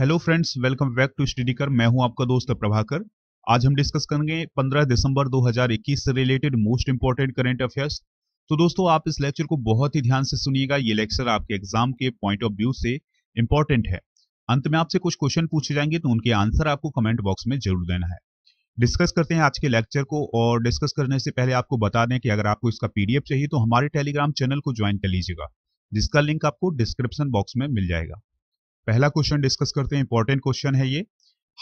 hello friends welcome back to study कर मैं हूं आपका दोस्त प्रभाकर आज हम डिस्कस करेंगे 15 दिसंबर 2021 से related most important current affairs तो दोस्तों आप इस लेक्चर को बहुत ही ध्यान से सुनिएगा ये लेक्चर आपके एग्जाम के पॉइंट ऑफ व्यू से इंपॉर्टेंट है अंत में आपसे कुछ क्वेश्चन पूछे जाएंगे तो उनके आंसर आपको कमेंट बॉक्स में जरूर देना है डिस्कस करते हैं आज के लेक्चर को और डिस्कस करने से पहले आपको बता दें कि अगर आपको इसका पीडीएफ चाहिए तो हमारे टेलीग्राम चैनल को ज्वाइन कर लीजिएगा जिसका लिंक आपको डिस्क्रिप्शन बॉक्स में मिल जाएगा पहला क्वेश्चन डिस्कस करते हैं इंपॉर्टेंट क्वेश्चन है ये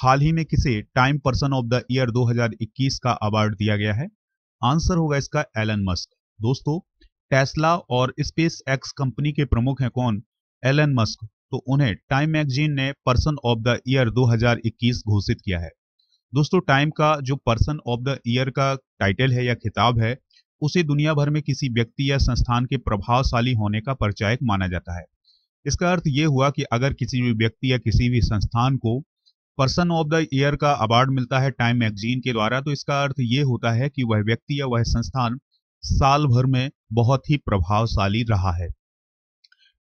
हाल ही में किसे time person of the year 2021 का अवार्ड दिया गया है आंसर होगा इसका एलन मस्क दोस्तों टेस्ला और स्पेस एक्स कंपनी के प्रमुख हैं कौन एलन मस्क तो उन्हें टाइम मैगजीन ने पर्सन ऑफ द ईयर 2021 घोषित किया है दोस्तों टाइम का जो पर्सन ऑफ द ईयर का टाइटल है या खिताब है उसे दुनिया भर में किसी व्यक्ति या संस्थान के प्रभावशाली होने का परिचायक माना जाता है इसका अर्थ ये हुआ कि अगर किसी भी व्यक्ति या किसी भी संस्थान को पर्सन ऑफ द ईयर का अवार्ड मिलता है टाइम मैगजीन के द्वारा तो इसका अर्थ ये होता है कि वह व्यक्ति या वह संस्थान साल भर में बहुत ही प्रभावशाली रहा है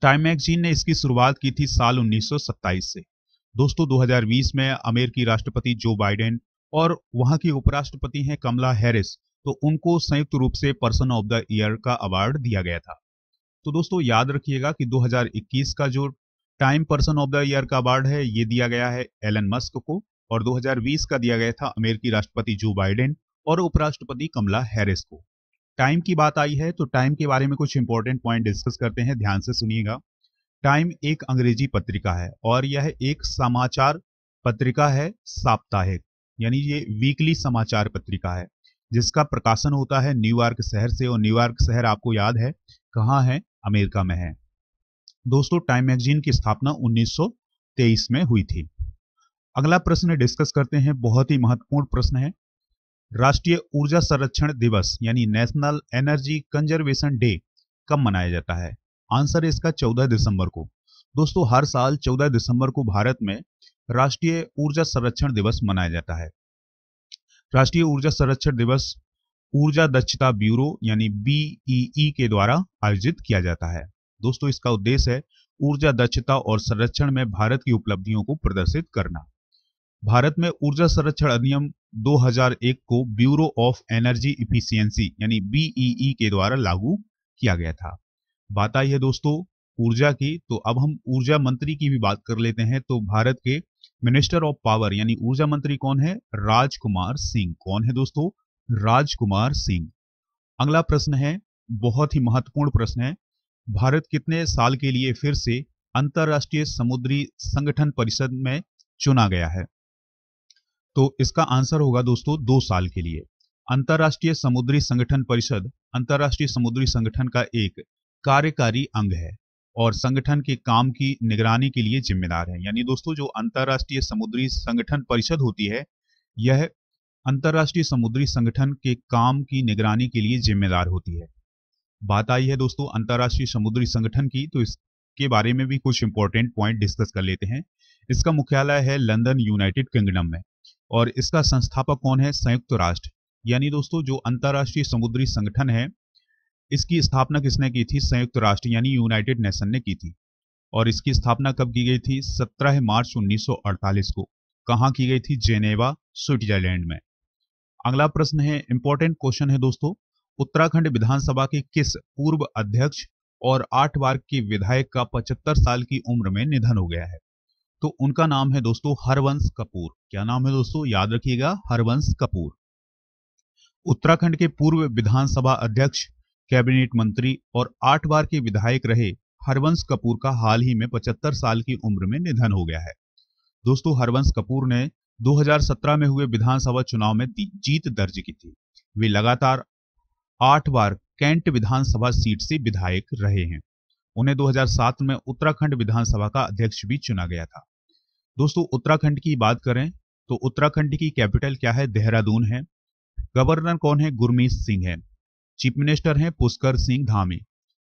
टाइम मैगजीन ने इसकी शुरुआत की थी साल 1927 से दोस्तों 2020 में अमेरिकी राष्ट्रपति जो बाइडेन और वहां की उपराष्ट्रपति हैं कमला हैरिस तो उनको संयुक्त रूप से पर्सन ऑफ द ईयर का अवार्ड दिया गया था तो दोस्तों याद रखिएगा कि 2021 का जो time person of the year का अवार्ड है ये दिया गया है एलन मस्क को और 2020 का दिया गया था अमेरिकी राष्ट्रपति जो बाइडेन और उपराष्ट्रपति कमला हैरिस को टाइम की बात आई है तो टाइम के बारे में कुछ इंपॉर्टेंट पॉइंट डिस्कस करते हैं ध्यान से सुनिएगा टाइम एक अंग्रेजी पत्रिका है और यह एक समाचार पत्रिका है साप्ताहिक यानी ये वीकली समाचार पत्रिका है जिसका प्रकाशन होता है न्यूयॉर्क शहर से और न्यूयॉर्क शहर आपको याद है कहाँ है अमेरिका में है दोस्तों टाइम मैगजीन की स्थापना 1923 में हुई थी अगला प्रश्न डिस्कस करते हैं बहुत ही महत्वपूर्ण प्रश्न है राष्ट्रीय ऊर्जा संरक्षण दिवस यानी नेशनल एनर्जी कंजर्वेशन डे कब मनाया जाता है आंसर इसका 14 दिसंबर को दोस्तों हर साल 14 दिसंबर को भारत में राष्ट्रीय ऊर्जा संरक्षण दिवस मनाया जाता है राष्ट्रीय ऊर्जा संरक्षण दिवस ऊर्जा दक्षता ब्यूरो यानी बीईई e e के द्वारा आयोजित किया जाता है दोस्तों इसका उद्देश्य है ऊर्जा दक्षता और संरक्षण में भारत की उपलब्धियों को प्रदर्शित करना भारत में ऊर्जा संरक्षण अधिनियम 2001 को ब्यूरो ऑफ एनर्जी इफिशियंसी यानी बीईई e के द्वारा लागू किया गया था बात आई है दोस्तों ऊर्जा की तो अब हम ऊर्जा मंत्री की भी बात कर लेते हैं तो भारत के मिनिस्टर ऑफ पावर यानी ऊर्जा मंत्री कौन है राजकुमार सिंह कौन है दोस्तों राजकुमार सिंह अगला प्रश्न है बहुत ही महत्वपूर्ण प्रश्न है भारत कितने साल के लिए फिर से अंतर्राष्ट्रीय समुद्री संगठन परिषद में चुना गया है तो इसका आंसर होगा दोस्तों दो साल के लिए अंतर्राष्ट्रीय समुद्री संगठन परिषद अंतर्राष्ट्रीय समुद्री संगठन का एक कार्यकारी अंग है और संगठन के काम की निगरानी के लिए जिम्मेदार है यानी दोस्तों जो अंतर्राष्ट्रीय समुद्री संगठन परिषद होती है यह अंतर्राष्ट्रीय समुद्री संगठन के काम की निगरानी के लिए जिम्मेदार होती है बात आई है दोस्तों अंतर्राष्ट्रीय समुद्री संगठन की तो इसके बारे में भी कुछ इंपॉर्टेंट पॉइंट डिस्कस कर लेते हैं इसका मुख्यालय है लंदन यूनाइटेड किंगडम में और इसका संस्थापक कौन है संयुक्त राष्ट्र यानी दोस्तों जो अंतर्राष्ट्रीय समुद्री संगठन है इसकी स्थापना किसने की थी संयुक्त राष्ट्र यानी यूनाइटेड नेशन ने की थी और इसकी स्थापना कब की गई थी 17 मार्च 1948 को कहाँ की गई थी जेनेवा स्विट्जरलैंड में अगला प्रश्न है इंपॉर्टेंट क्वेश्चन है दोस्तों उत्तराखंड विधानसभा के किस पूर्व अध्यक्ष और आठ बार के विधायक का पचहत्तर साल की उम्र में निधन हो गया है तो उनका नाम है दोस्तों हरवंश कपूर क्या नाम है दोस्तों याद रखिएगा हरवंश कपूर उत्तराखंड के पूर्व विधानसभा अध्यक्ष कैबिनेट मंत्री और आठ बार के विधायक रहे हरवंश कपूर का हाल ही में पचहत्तर साल की उम्र में निधन हो गया है दोस्तों हरवंश कपूर ने 2017 में हुए विधानसभा चुनाव में जीत दर्ज की थी वे लगातार आठ बार कैंट विधानसभा सीट से विधायक रहे हैं उन्हें 2007 में उत्तराखंड विधानसभा का अध्यक्ष भी चुना गया था दोस्तों उत्तराखंड की बात करें तो उत्तराखंड की कैपिटल क्या है देहरादून है गवर्नर कौन है गुरमीत सिंह है चीफ मिनिस्टर हैं पुष्कर सिंह धामी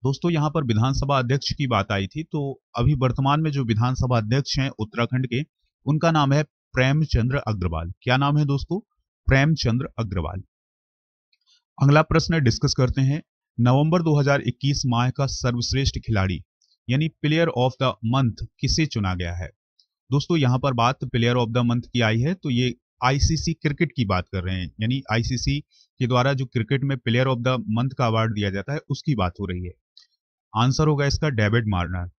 दोस्तों यहाँ पर विधानसभा अध्यक्ष की बात आई थी तो अभी वर्तमान में जो विधानसभा अध्यक्ष हैं उत्तराखंड के उनका नाम है प्रेमचंद्र अग्रवाल क्या नाम है दोस्तों प्रेमचंद्र अग्रवाल अगला प्रश्न डिस्कस करते हैं नवंबर 2021 माह का सर्वश्रेष्ठ खिलाड़ी यानी प्लेयर ऑफ द मंथ किसे चुना गया है दोस्तों यहां पर बात प्लेयर ऑफ द मंथ की आई है तो ये आईसीसी क्रिकेट की बात कर रहे हैं यानी आईसीसी के द्वारा जो क्रिकेट में प्लेयर ऑफ द मंथ का अवार्ड दिया जाता है उसकी बात हो रही है आंसर होगा इसका डेविड मार्नर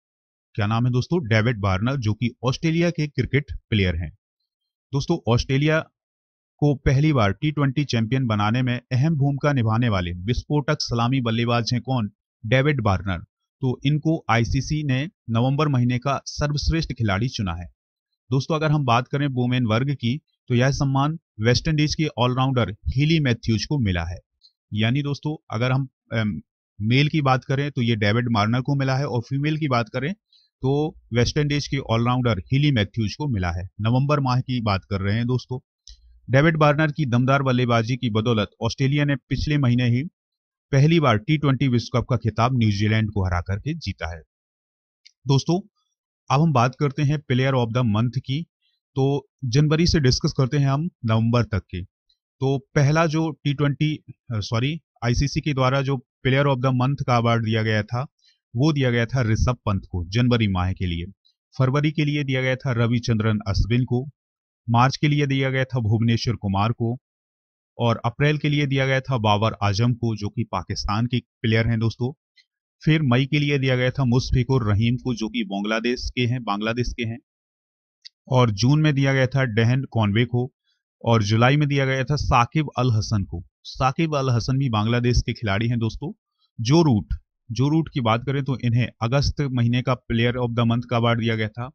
क्या नाम है दोस्तों डेविड बार्नर जो कि ऑस्ट्रेलिया के क्रिकेट प्लेयर हैं दोस्तों ऑस्ट्रेलिया को पहली बार टी ट्वेंटी चैंपियन बनाने में अहम भूमिका निभाने वाले विस्फोटक सलामी बल्लेबाज हैं कौन डेविड बार्नर तो इनको आईसीसी ने नवंबर महीने का सर्वश्रेष्ठ खिलाड़ी चुना है दोस्तों अगर हम बात करें वोमेन वर्ग की तो यह सम्मान वेस्टइंडीज के ऑलराउंडर हिली मैथ्यूज को मिला है यानी दोस्तों अगर हम मेल की बात करें तो ये डेविड मार्नर को मिला है और फीमेल की बात करें तो वेस्ट इंडीज के ऑलराउंडर हिली मैथ्यूज को मिला है नवंबर माह की बात कर रहे हैं दोस्तों डेविड बार्नर की दमदार बल्लेबाजी की बदौलत ऑस्ट्रेलिया ने पिछले महीने ही पहली बार टी ट्वेंटी विश्व कप का खिताब न्यूजीलैंड को हरा करके जीता है दोस्तों अब हम बात करते हैं प्लेयर ऑफ द मंथ की तो जनवरी से डिस्कस करते हैं हम नवंबर तक की तो पहला जो टी ट्वेंटी सॉरी आईसीसी के द्वारा जो प्लेयर ऑफ द मंथ का अवार्ड दिया गया था वो दिया गया था ऋषभ पंत को जनवरी माह के लिए फरवरी के लिए दिया गया था रविचंद्रन अश्विन को मार्च के लिए दिया गया था भुवनेश्वर कुमार को और अप्रैल के लिए दिया गया था बाबर आजम को जो कि पाकिस्तान के प्लेयर हैं दोस्तों फिर मई के लिए दिया गया था मुस्फिकुर रहीम को जो कि बांग्लादेश के हैं बांग्लादेश के हैं और जून में दिया गया था डेहन कॉन्वे को और जुलाई में दिया गया था साकिब अल हसन को साकिब अल हसन भी बांग्लादेश के खिलाड़ी हैं दोस्तों जो रूट जो रूट की बात करें तो इन्हें अगस्त महीने का प्लेयर ऑफ द मंथ का अवार्ड दिया गया था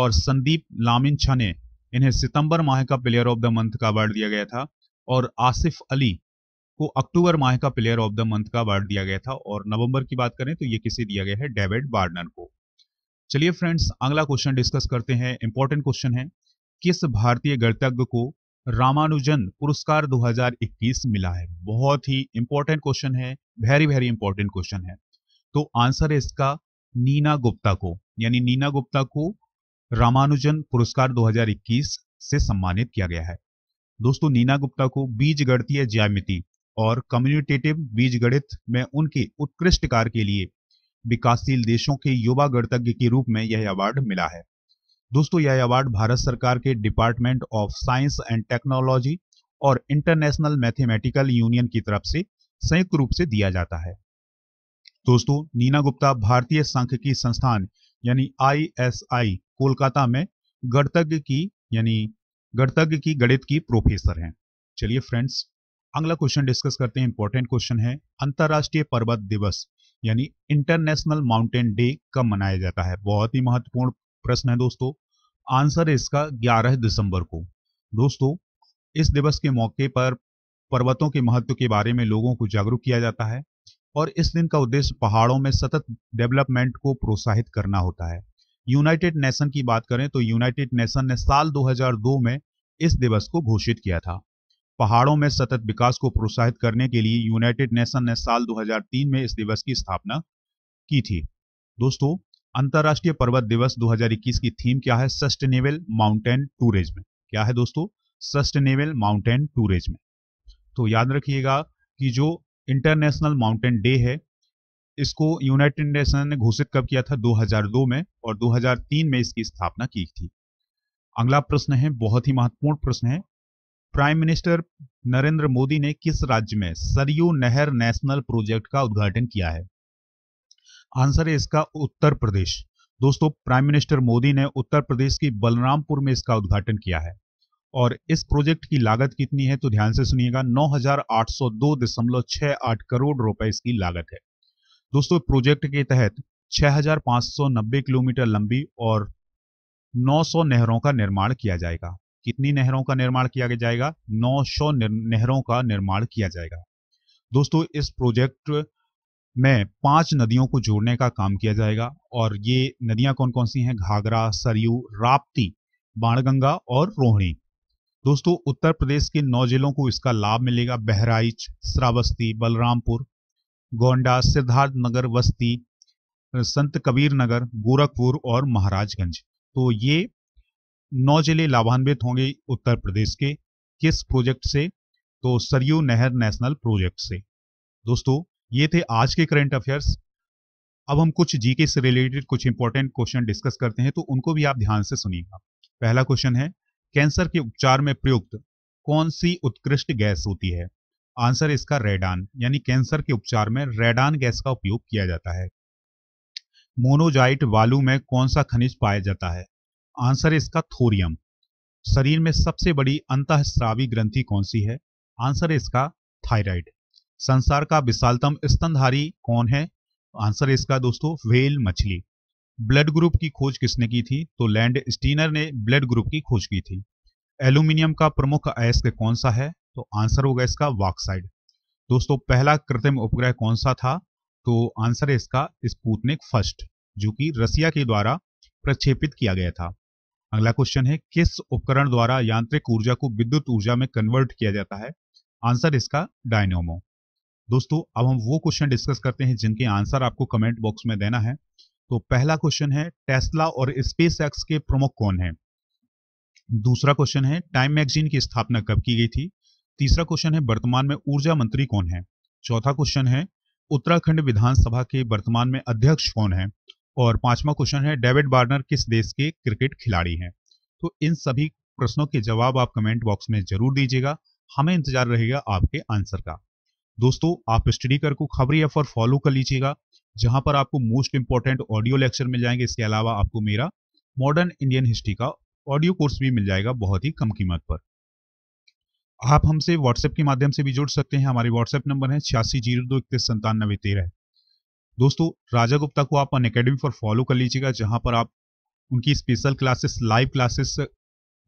और संदीप लामिन ने इन्हें सितंबर माह का प्लेयर ऑफ द मंथ का अवार्ड दिया गया था और आसिफ अली को अक्टूबर माह का प्लेयर ऑफ द मंथ का अवार्ड दिया गया था और नवंबर की बात करें तो ये किसे दिया गया है डेविड बार्नर को चलिए फ्रेंड्स अगला क्वेश्चन डिस्कस करते हैं इंपॉर्टेंट क्वेश्चन है किस भारतीय गणतज्ञ को रामानुजन पुरस्कार 2021 मिला है बहुत ही इंपॉर्टेंट क्वेश्चन है वेरी वेरी इंपॉर्टेंट क्वेश्चन है तो आंसर है इसका नीना गुप्ता को यानी नीना गुप्ता को रामानुजन पुरस्कार 2021 से सम्मानित किया गया है दोस्तों नीना गुप्ता को बीज गणतीय ज्यामिति और कम्युनिटेटिव बीज गणित में उनके उत्कृष्ट कार्य के लिए विकासशील देशों के युवा गणतज्ञ के रूप में यह अवार्ड मिला है दोस्तों यह अवार्ड भारत सरकार के department of science and technology और इंटरनेशनल मैथमेटिकल यूनियन की तरफ से संयुक्त रूप से दिया जाता है दोस्तों नीना गुप्ता भारतीय सांख्यिकी संस्थान यानी आईएसआई कोलकाता में गणतज्ञ की यानी गणतज्ञ की गणित की प्रोफेसर हैं चलिए फ्रेंड्स अगला क्वेश्चन डिस्कस करते हैं इंपॉर्टेंट क्वेश्चन है अंतर्राष्ट्रीय पर्वत दिवस यानी इंटरनेशनल माउंटेन डे कब मनाया जाता है बहुत ही महत्वपूर्ण प्रश्न है दोस्तों आंसर है इसका 11 दिसंबर को दोस्तों इस दिवस के मौके पर पर्वतों के महत्व के बारे में लोगों को जागरूक किया जाता है और इस दिन का उद्देश्य पहाड़ों में सतत डेवलपमेंट को प्रोत्साहित करना होता है यूनाइटेड नेशन की बात करें तो यूनाइटेड नेशन ने साल 2002 में इस दिवस को घोषित किया था पहाड़ों में सतत विकास को प्रोत्साहित करने के लिए यूनाइटेड नेशन ने साल 2003 में इस दिवस की स्थापना की थी दोस्तों अंतर्राष्ट्रीय पर्वत दिवस 2021 की थीम क्या है सस्टेनेबल माउंटेन टूरिज्म क्या है दोस्तों सस्टेनेबल माउंटेन टूरिज्म तो याद रखिएगा कि जो इंटरनेशनल माउंटेन डे है इसको यूनाइटेड नेशन ने घोषित कब किया था 2002 में और 2003 में इसकी स्थापना की थी अगला प्रश्न है बहुत ही महत्वपूर्ण प्रश्न है प्राइम मिनिस्टर नरेंद्र मोदी ने किस राज्य में सरयू नहर नेशनल प्रोजेक्ट का उद्घाटन किया है आंसर है इसका उत्तर प्रदेश दोस्तों प्राइम मिनिस्टर मोदी ने उत्तर प्रदेश की बलरामपुर में इसका उद्घाटन किया है और इस प्रोजेक्ट की लागत कितनी है तो ध्यान से सुनिएगा नौ करोड़ रुपए इसकी लागत है दोस्तों प्रोजेक्ट के तहत 6,590 किलोमीटर लंबी और 900 नहरों का निर्माण किया जाएगा कितनी नहरों का निर्माण किया जाएगा 900 नहरों का निर्माण किया जाएगा दोस्तों इस प्रोजेक्ट में पांच नदियों को जोड़ने का काम किया जाएगा और ये नदियां कौन कौन सी हैं घाघरा सरयू राप्ती बाणगंगा और रोहिणी दोस्तों उत्तर प्रदेश के नौ जिलों को इसका लाभ मिलेगा बहराइच श्रावस्ती बलरामपुर गोंडा सिद्धार्थ नगर बस्ती संत कबीर नगर गोरखपुर और महाराजगंज तो ये नौ जिले लाभान्वित होंगे उत्तर प्रदेश के किस प्रोजेक्ट से तो सरयू नहर नेशनल प्रोजेक्ट से दोस्तों ये थे आज के करंट अफेयर्स अब हम कुछ जीके से रिलेटेड कुछ इंपॉर्टेंट क्वेश्चन डिस्कस करते हैं तो उनको भी आप ध्यान से सुनिएगा पहला क्वेश्चन है कैंसर के उपचार में प्रयुक्त कौन सी उत्कृष्ट गैस होती है आंसर इसका रेडान यानी कैंसर के उपचार में रेडान गैस का उपयोग किया जाता है मोनोजाइट वालू में कौन सा खनिज पाया जाता है आंसर इसका थोरियम शरीर में सबसे बड़ी अंतःस्रावी ग्रंथि कौन सी है आंसर इसका थायराइड संसार का विशालतम स्तनधारी कौन है आंसर इसका दोस्तों व्हेल मछली ब्लड ग्रुप की खोज किसने की थी तो लैंड स्टीनर ने ब्लड ग्रुप की खोज की थी एल्यूमिनियम का प्रमुख अयस्क कौन सा है तो आंसर होगा इसका वॉक्साइड दोस्तों पहला कृत्रिम उपग्रह कौन सा था तो आंसर है इसका स्पूतनिक फर्स्ट जो कि रसिया के द्वारा प्रक्षेपित किया गया था अगला क्वेश्चन है किस उपकरण द्वारा यांत्रिक ऊर्जा को विद्युत ऊर्जा में कन्वर्ट किया जाता है आंसर इसका डायनोमो दोस्तों अब हम वो क्वेश्चन डिस्कस करते हैं जिनके आंसर आपको कमेंट बॉक्स में देना है तो पहला क्वेश्चन है टेस्ला और स्पेस एक्स के प्रमुख कौन है दूसरा क्वेश्चन है टाइम मैगजीन की स्थापना कब की गई थी तीसरा क्वेश्चन है वर्तमान में ऊर्जा मंत्री कौन है चौथा क्वेश्चन है उत्तराखंड विधानसभा के वर्तमान में अध्यक्ष कौन है और पांचवा क्वेश्चन है डेविड बार्नर किस देश के क्रिकेट खिलाड़ी हैं तो इन सभी प्रश्नों के जवाब आप कमेंट बॉक्स में जरूर दीजिएगा हमें इंतजार रहेगा आपके आंसर का दोस्तों आप स्टडी कर को खबरी एफ और फॉलो कर लीजिएगा जहां पर आपको मोस्ट इंपॉर्टेंट ऑडियो लेक्चर मिल जाएंगे इसके अलावा आपको मेरा मॉडर्न इंडियन हिस्ट्री का ऑडियो कोर्स भी मिल जाएगा बहुत ही कम कीमत पर आप हमसे व्हाट्सएप के माध्यम से भी जुड़ सकते हैं हमारे व्हाट्सएप नंबर है छियासी जीरो दो इकतीस संतानवे तेरह दोस्तों राजा गुप्ता को आप अन अकेडमी पर फॉलो कर लीजिएगा जहां पर आप उनकी स्पेशल क्लासेस लाइव क्लासेस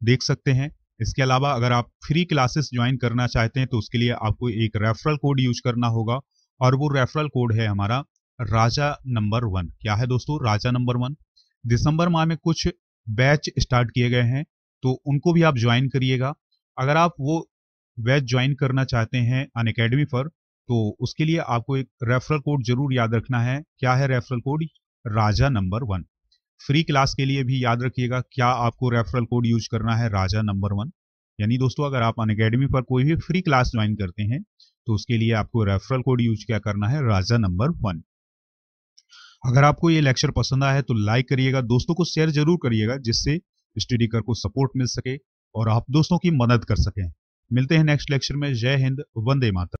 देख सकते हैं इसके अलावा अगर आप फ्री क्लासेस ज्वाइन करना चाहते हैं तो उसके लिए आपको एक रेफरल कोड यूज करना होगा और वो रेफरल कोड है हमारा राजा नंबर वन क्या है दोस्तों राजा नंबर वन दिसंबर माह में कुछ बैच स्टार्ट किए गए हैं तो उनको भी आप ज्वाइन करिएगा अगर आप वो बैच ज्वाइन करना चाहते हैं अन अकेडमी पर तो उसके लिए आपको एक रेफरल कोड जरूर याद रखना है क्या है referral code Raja number one free class के लिए भी याद रखिएगा क्या आपको रेफरल कोड यूज करना है राजा नंबर वन यानी दोस्तों अगर आप अन अकेडमी पर कोई भी फ्री क्लास ज्वाइन करते हैं तो उसके लिए आपको रेफरल कोड यूज क्या करना है राजा नंबर वन अगर आपको ये लेक्चर पसंद आया है तो लाइक करिएगा दोस्तों को शेयर जरूर करिएगा जिससे स्टडी कर को सपोर्ट मिल सके और आप दोस्तों की मदद कर सकें मिलते हैं नेक्स्ट लेक्चर में जय हिंद वंदे माता